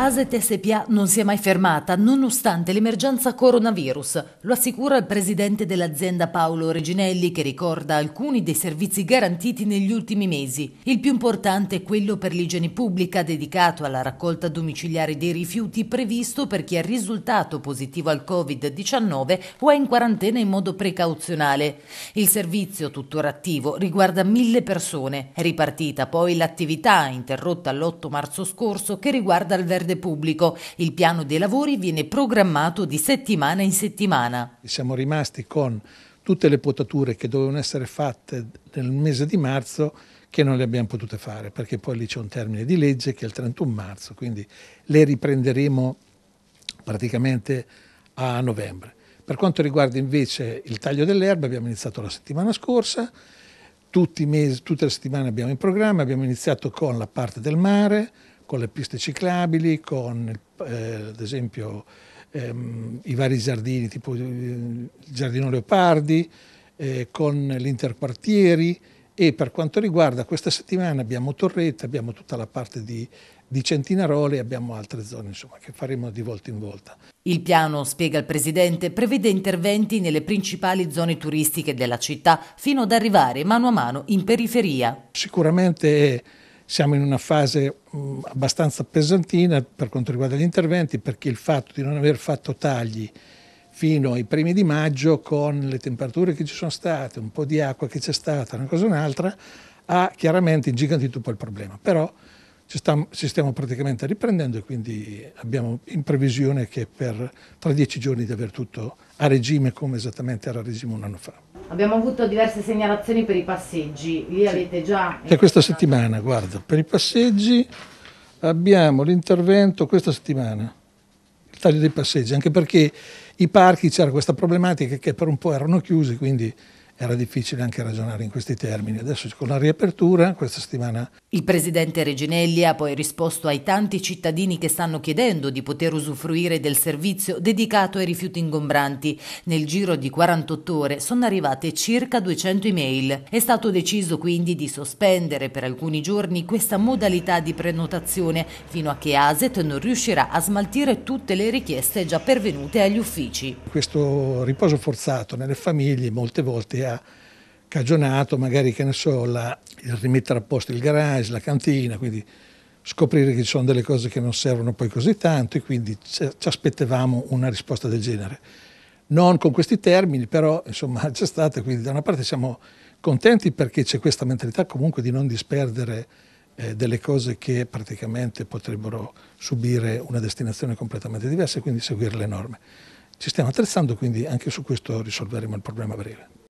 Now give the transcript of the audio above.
ASET SPA non si è mai fermata nonostante l'emergenza coronavirus, lo assicura il presidente dell'azienda Paolo Reginelli che ricorda alcuni dei servizi garantiti negli ultimi mesi. Il più importante è quello per l'igiene pubblica dedicato alla raccolta domiciliare dei rifiuti previsto per chi è risultato positivo al Covid-19 o è in quarantena in modo precauzionale. Il servizio tuttora attivo riguarda mille persone. È ripartita poi l'attività interrotta l'8 marzo scorso che riguarda il Verdino verde pubblico. Il piano dei lavori viene programmato di settimana in settimana. Siamo rimasti con tutte le potature che dovevano essere fatte nel mese di marzo che non le abbiamo potute fare perché poi lì c'è un termine di legge che è il 31 marzo, quindi le riprenderemo praticamente a novembre. Per quanto riguarda invece il taglio dell'erba abbiamo iniziato la settimana scorsa, tutti i mesi, tutte le settimane abbiamo in programma, abbiamo iniziato con la parte del mare, con le piste ciclabili, con eh, ad esempio ehm, i vari giardini, tipo eh, il giardino Leopardi, eh, con l'interquartieri e per quanto riguarda questa settimana abbiamo Torretta, abbiamo tutta la parte di, di Centinarole e abbiamo altre zone insomma, che faremo di volta in volta. Il piano, spiega il Presidente, prevede interventi nelle principali zone turistiche della città fino ad arrivare mano a mano in periferia. Sicuramente siamo in una fase mh, mm, abbastanza pesantina per quanto riguarda gli interventi perché il fatto di non aver fatto tagli fino ai primi di maggio con le temperature che ci sono state, un po' di acqua che c'è stata, una cosa o un'altra, ha chiaramente ingigantito un po' il problema. Però ci, sta, ci, stiamo praticamente riprendendo e quindi abbiamo in previsione che per, tra dieci giorni di aver tutto a regime come esattamente era a regime un anno fa. Abbiamo avuto diverse segnalazioni per i passeggi, lì sì. avete già... È questa settimana, guarda, per i passeggi abbiamo l'intervento questa settimana, il taglio dei passeggi, anche perché i parchi c'era questa problematica che per un po' erano chiusi, quindi era difficile anche ragionare in questi termini. Adesso con la riapertura, questa settimana... Il presidente Reginelli ha poi risposto ai tanti cittadini che stanno chiedendo di poter usufruire del servizio dedicato ai rifiuti ingombranti. Nel giro di 48 ore sono arrivate circa 200 email. È stato deciso quindi di sospendere per alcuni giorni questa modalità di prenotazione fino a che ASET non riuscirà a smaltire tutte le richieste già pervenute agli uffici. Questo riposo forzato nelle famiglie molte volte ha cagionato magari, che ne so, la, il rimettere a posto il garage, la cantina, quindi scoprire che ci sono delle cose che non servono poi così tanto e quindi ci aspettavamo una risposta del genere. Non con questi termini, però insomma c'è stata, quindi da una parte siamo contenti perché c'è questa mentalità comunque di non disperdere eh, delle cose che praticamente potrebbero subire una destinazione completamente diversa e quindi seguire le norme. Ci stiamo attrezzando, quindi anche su questo risolveremo il problema a breve.